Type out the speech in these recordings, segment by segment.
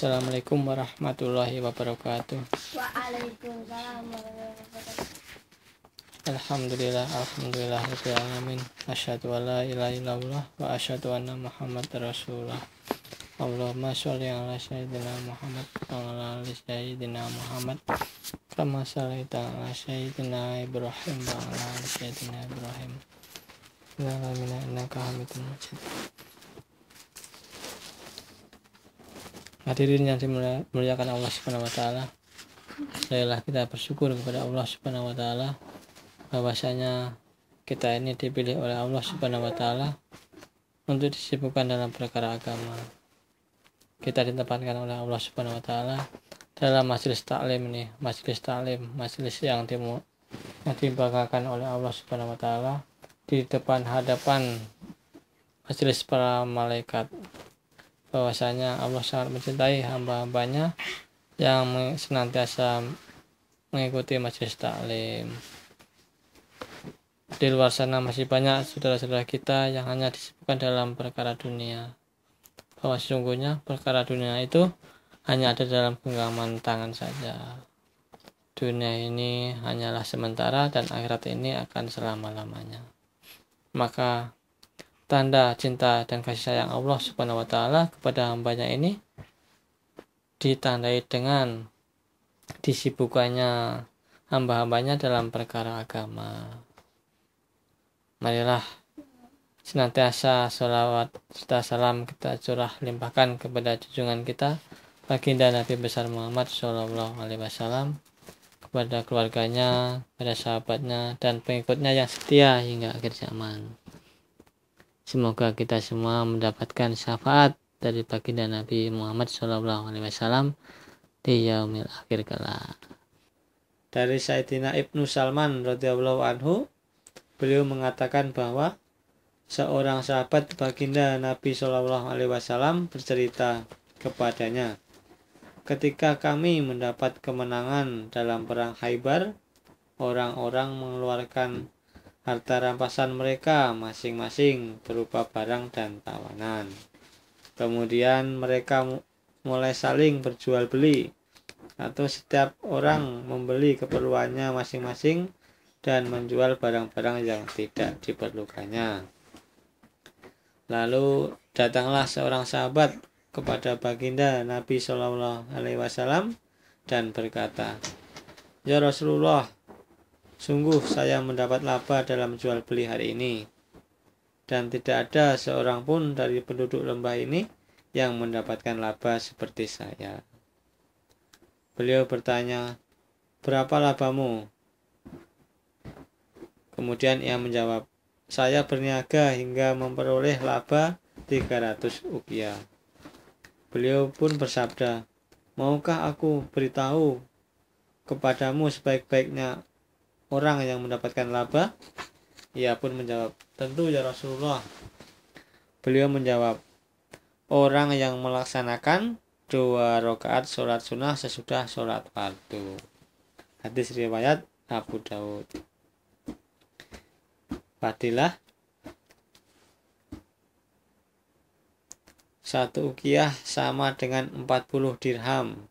Assalamualaikum warahmatullahi wabarakatuh. Waalaikumsalam warahmatullahi wabarakatuh. Alhamdulillah, alhamdulillah, alamin. Asyhadu an la ilaha illallah wa asyhadu anna Muhammad rasulullah. Allahumma sholli ala sayyidina Muhammad wa ala ali sayyidina Muhammad. Kama sholaita ala sayyidina Ibrahim wa ala ali sayyidina Ibrahim. innaka Hamidum Majid. Hadirin yang dimuliakan Allah Subhanahu wa taala. Sayalah kita bersyukur kepada Allah Subhanahu wa taala bahwasanya kita ini dipilih oleh Allah Subhanahu wa taala untuk disibukkan dalam perkara agama. Kita ditempatkan oleh Allah Subhanahu wa taala dalam majelis taklim ini, majelis taklim, majelis yang dimu yang dibanggakan oleh Allah Subhanahu wa taala di depan hadapan majelis para malaikat bahwasanya Allah sangat mencintai hamba-hambanya yang senantiasa mengikuti majelis taklim. Di luar sana masih banyak saudara-saudara kita yang hanya disibukkan dalam perkara dunia. Bahwa sesungguhnya perkara dunia itu hanya ada dalam genggaman tangan saja. Dunia ini hanyalah sementara dan akhirat ini akan selama-lamanya. Maka tanda cinta dan kasih sayang Allah Subhanahu wa taala kepada hambanya ini ditandai dengan disibukannya hamba-hambanya dalam perkara agama. Marilah senantiasa selawat serta salam kita curah limpahkan kepada junjungan kita baginda Nabi besar Muhammad Shallallahu Alaihi Wasallam kepada keluarganya, pada sahabatnya dan pengikutnya yang setia hingga akhir zaman. Semoga kita semua mendapatkan syafaat dari baginda Nabi Muhammad Shallallahu Alaihi Wasallam di yaumil akhir Kala. Dari Saidina Ibnu Salman radhiyallahu anhu, beliau mengatakan bahwa seorang sahabat baginda Nabi Shallallahu Alaihi Wasallam bercerita kepadanya, ketika kami mendapat kemenangan dalam perang Haibar, orang-orang mengeluarkan harta rampasan mereka masing-masing berupa barang dan tawanan. Kemudian mereka mulai saling berjual beli atau setiap orang membeli keperluannya masing-masing dan menjual barang-barang yang tidak diperlukannya. Lalu datanglah seorang sahabat kepada baginda Nabi Shallallahu Alaihi Wasallam dan berkata, Ya Rasulullah, Sungguh saya mendapat laba dalam jual beli hari ini. Dan tidak ada seorang pun dari penduduk lembah ini yang mendapatkan laba seperti saya. Beliau bertanya, "Berapa labamu?" Kemudian ia menjawab, "Saya berniaga hingga memperoleh laba 300 ukiah." Beliau pun bersabda, "Maukah aku beritahu kepadamu sebaik-baiknya orang yang mendapatkan laba? Ia pun menjawab, tentu ya Rasulullah. Beliau menjawab, orang yang melaksanakan dua rakaat sholat sunnah sesudah sholat fardu. Hadis riwayat Abu Daud. Fadilah satu ukiyah sama dengan 40 dirham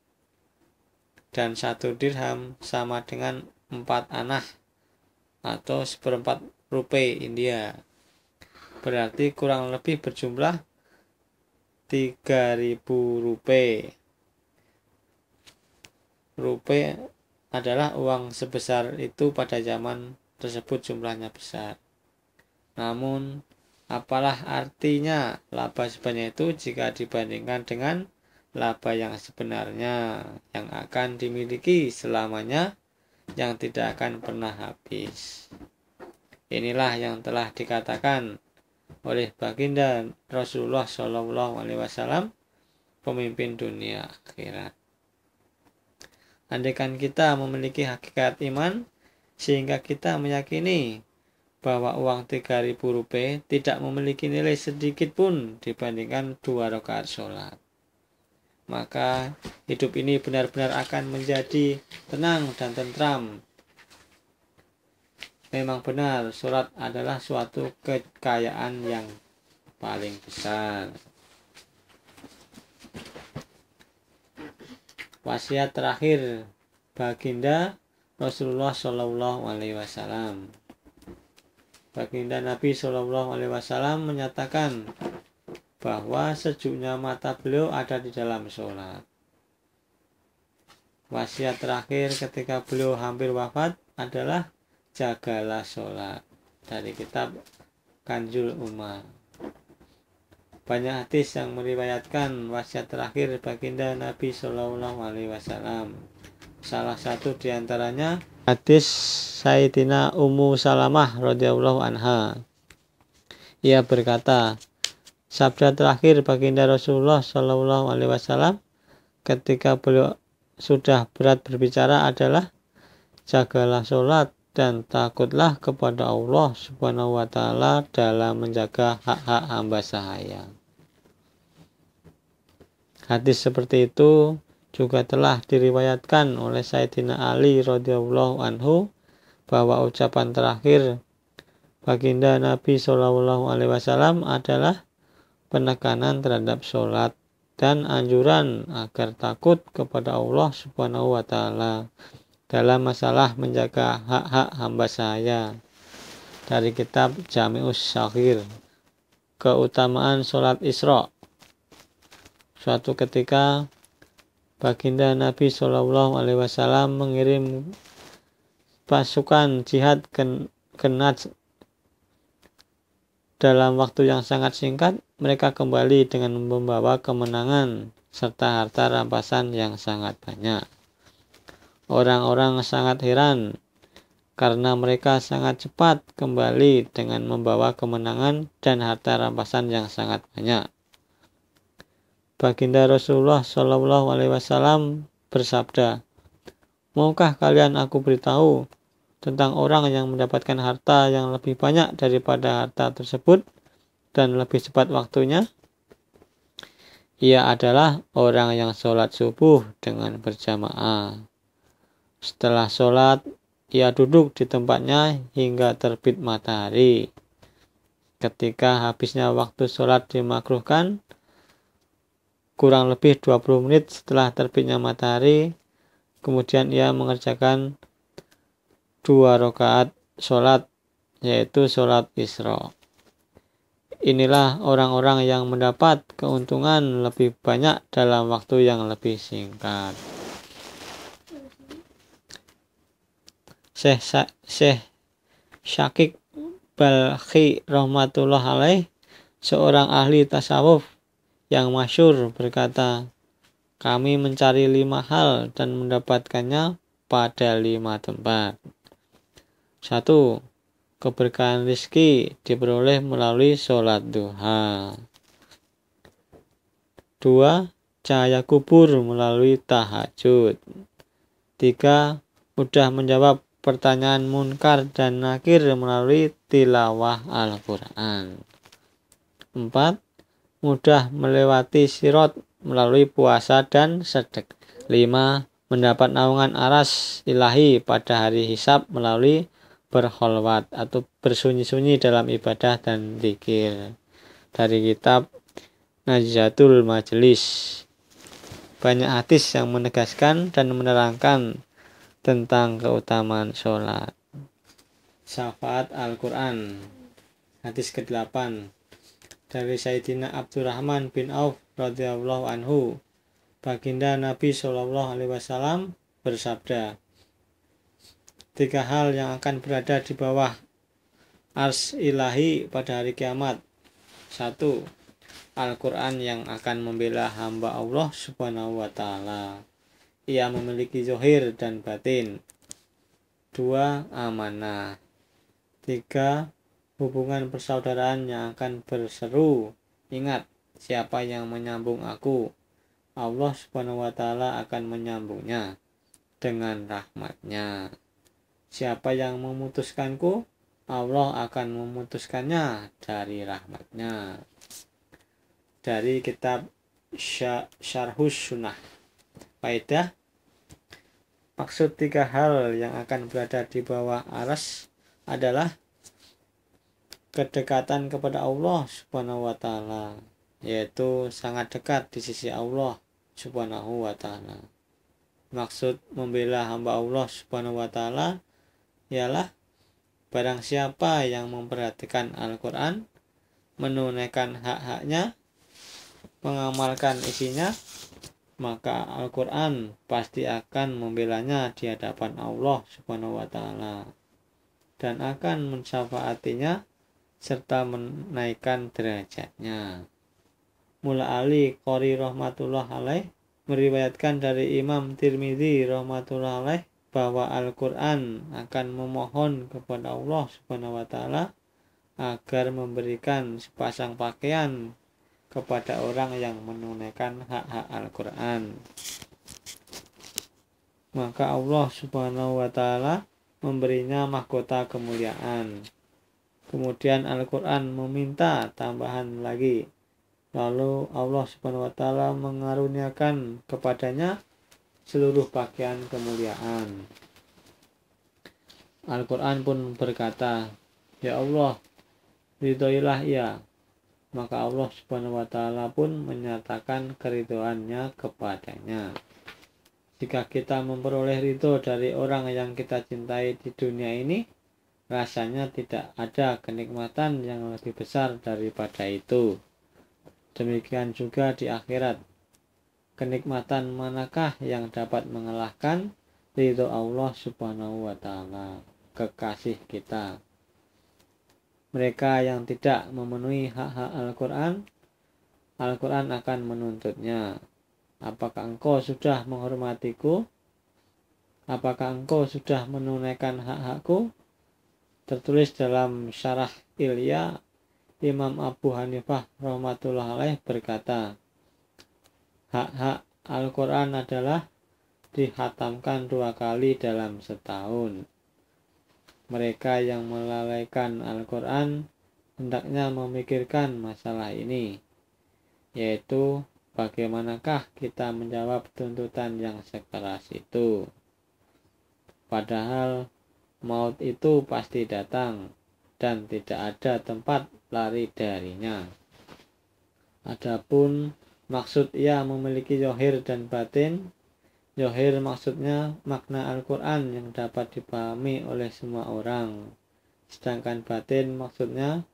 dan satu dirham sama dengan empat anah atau seperempat rupiah India. Berarti kurang lebih berjumlah 3000 rupiah. Rupiah adalah uang sebesar itu pada zaman tersebut jumlahnya besar. Namun, apalah artinya laba sebanyak itu jika dibandingkan dengan laba yang sebenarnya yang akan dimiliki selamanya yang tidak akan pernah habis. Inilah yang telah dikatakan oleh baginda Rasulullah Shallallahu Alaihi Wasallam, pemimpin dunia akhirat. Andaikan kita memiliki hakikat iman, sehingga kita meyakini bahwa uang 3000 rupiah tidak memiliki nilai sedikit pun dibandingkan dua rakaat sholat maka hidup ini benar-benar akan menjadi tenang dan tentram. Memang benar, surat adalah suatu kekayaan yang paling besar. Wasiat terakhir baginda Rasulullah Shallallahu Alaihi Wasallam. Baginda Nabi Shallallahu Alaihi Wasallam menyatakan, bahwa sejuknya mata beliau ada di dalam sholat. Wasiat terakhir ketika beliau hampir wafat adalah jagalah sholat dari kitab Kanjul Umar. Banyak hadis yang meriwayatkan wasiat terakhir baginda Nabi Shallallahu Alaihi Wasallam. Salah satu diantaranya hadis Sayyidina Ummu Salamah radhiyallahu anha. Ia berkata, sabda terakhir baginda Rasulullah Shallallahu Alaihi Wasallam ketika beliau sudah berat berbicara adalah jagalah sholat dan takutlah kepada Allah Subhanahu wa Ta'ala dalam menjaga hak-hak hamba sahaya. Hadis seperti itu juga telah diriwayatkan oleh Sayyidina Ali radhiyallahu anhu bahwa ucapan terakhir baginda Nabi Shallallahu alaihi wasallam adalah penekanan terhadap sholat dan anjuran agar takut kepada Allah Subhanahu wa taala dalam masalah menjaga hak-hak hamba saya dari kitab Jami'us Syakhir keutamaan sholat Isra suatu ketika baginda Nabi Shallallahu alaihi wasallam mengirim pasukan jihad ke, ke dalam waktu yang sangat singkat, mereka kembali dengan membawa kemenangan serta harta rampasan yang sangat banyak. Orang-orang sangat heran karena mereka sangat cepat kembali dengan membawa kemenangan dan harta rampasan yang sangat banyak. Baginda Rasulullah Shallallahu Alaihi Wasallam bersabda, "Maukah kalian aku beritahu tentang orang yang mendapatkan harta yang lebih banyak daripada harta tersebut dan lebih cepat waktunya? Ia adalah orang yang sholat subuh dengan berjamaah. Setelah sholat, ia duduk di tempatnya hingga terbit matahari. Ketika habisnya waktu sholat dimakruhkan, kurang lebih 20 menit setelah terbitnya matahari, kemudian ia mengerjakan dua rakaat sholat yaitu sholat Isra. Inilah orang-orang yang mendapat keuntungan lebih banyak dalam waktu yang lebih singkat. Syekh, Syekh Syakik Balkhi rahmatullah alaih seorang ahli tasawuf yang masyur berkata kami mencari lima hal dan mendapatkannya pada lima tempat. Satu, keberkahan rizki diperoleh melalui sholat duha. Dua, cahaya kubur melalui tahajud. Tiga, mudah menjawab pertanyaan munkar dan nakir melalui tilawah Al-Quran. Empat, mudah melewati sirot melalui puasa dan sedek Lima, mendapat naungan aras ilahi pada hari hisab melalui berholwat atau bersunyi-sunyi dalam ibadah dan zikir dari kitab Najatul Majelis banyak hadis yang menegaskan dan menerangkan tentang keutamaan sholat syafaat Al-Quran hadis ke-8 dari Sayyidina Abdurrahman bin Auf radhiyallahu anhu baginda Nabi Shallallahu alaihi wasallam bersabda tiga hal yang akan berada di bawah ars ilahi pada hari kiamat. Satu, Al-Quran yang akan membela hamba Allah subhanahu wa ta'ala. Ia memiliki zohir dan batin. Dua, amanah. Tiga, hubungan persaudaraan yang akan berseru. Ingat, siapa yang menyambung aku, Allah subhanahu wa ta'ala akan menyambungnya dengan rahmatnya. Siapa yang memutuskanku, Allah akan memutuskannya dari rahmatnya. Dari kitab Syarhus Sunnah. Faedah ya. Maksud tiga hal yang akan berada di bawah aras adalah kedekatan kepada Allah Subhanahu wa taala, yaitu sangat dekat di sisi Allah Subhanahu wa taala. Maksud membela hamba Allah Subhanahu wa taala ialah barang siapa yang memperhatikan Al-Quran, menunaikan hak-haknya, mengamalkan isinya, maka Al-Quran pasti akan membelanya di hadapan Allah Subhanahu wa Ta'ala dan akan mensyafaatinya serta menaikkan derajatnya. Mula Ali Qori rahmatullah alaih meriwayatkan dari Imam Tirmidzi rahmatullah alaih bahwa Al-Quran akan memohon kepada Allah Subhanahu wa Ta'ala agar memberikan sepasang pakaian kepada orang yang menunaikan hak-hak Al-Quran. Maka Allah Subhanahu wa Ta'ala memberinya mahkota kemuliaan. Kemudian Al-Quran meminta tambahan lagi. Lalu Allah Subhanahu wa Ta'ala mengaruniakan kepadanya seluruh pakaian kemuliaan. Al-Quran pun berkata, Ya Allah, ridhoilah ia. Maka Allah subhanahu wa ta'ala pun menyatakan keridoannya kepadanya. Jika kita memperoleh ridho dari orang yang kita cintai di dunia ini, rasanya tidak ada kenikmatan yang lebih besar daripada itu. Demikian juga di akhirat kenikmatan manakah yang dapat mengalahkan ridho Allah Subhanahu wa taala, kekasih kita. Mereka yang tidak memenuhi hak-hak Al-Qur'an, Al-Qur'an akan menuntutnya. Apakah engkau sudah menghormatiku? Apakah engkau sudah menunaikan hak-hakku? Tertulis dalam syarah Ilya, Imam Abu Hanifah rahmatullah alaih berkata, hak-hak Al-Quran adalah dihatamkan dua kali dalam setahun. Mereka yang melalaikan Al-Quran hendaknya memikirkan masalah ini, yaitu bagaimanakah kita menjawab tuntutan yang sekeras itu. Padahal maut itu pasti datang dan tidak ada tempat lari darinya. Adapun Maksud ia memiliki yohir dan batin. Yohir maksudnya makna Al-Quran yang dapat dipahami oleh semua orang. Sedangkan batin maksudnya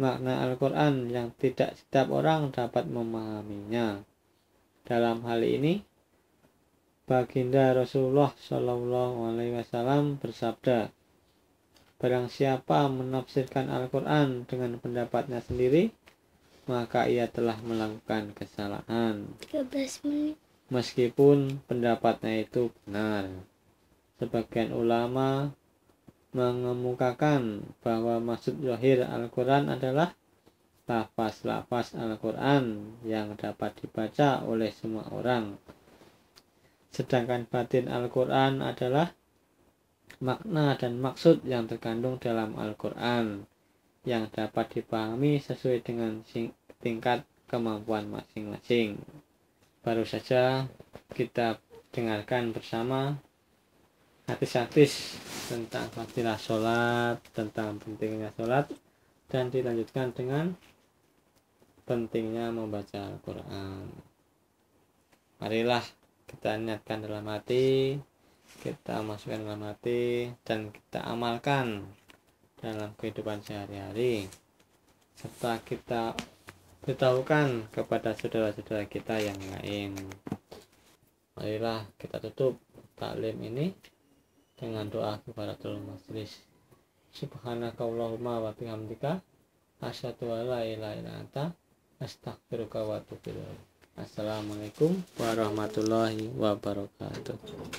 makna Al-Quran yang tidak setiap orang dapat memahaminya. Dalam hal ini, Baginda Rasulullah Shallallahu Alaihi Wasallam bersabda, Barang siapa menafsirkan Al-Quran dengan pendapatnya sendiri, maka ia telah melakukan kesalahan. 13 menit. Meskipun pendapatnya itu benar. Sebagian ulama mengemukakan bahwa maksud zahir Al-Quran adalah lafaz-lafaz Al-Quran yang dapat dibaca oleh semua orang. Sedangkan batin Al-Quran adalah makna dan maksud yang terkandung dalam Al-Quran yang dapat dipahami sesuai dengan tingkat kemampuan masing-masing. Baru saja kita dengarkan bersama hadis-hadis tentang fadilah sholat, tentang pentingnya sholat, dan dilanjutkan dengan pentingnya membaca Al-Quran. Marilah kita niatkan dalam hati, kita masukkan dalam hati, dan kita amalkan dalam kehidupan sehari-hari serta kita beritahukan kepada saudara-saudara kita yang lain marilah kita tutup taklim ini dengan doa kepada Tuhan Masjid subhanakallahumma wa bihamdika asyhadu an la ilaha illa anta astaghfiruka wa atubu assalamualaikum warahmatullahi wabarakatuh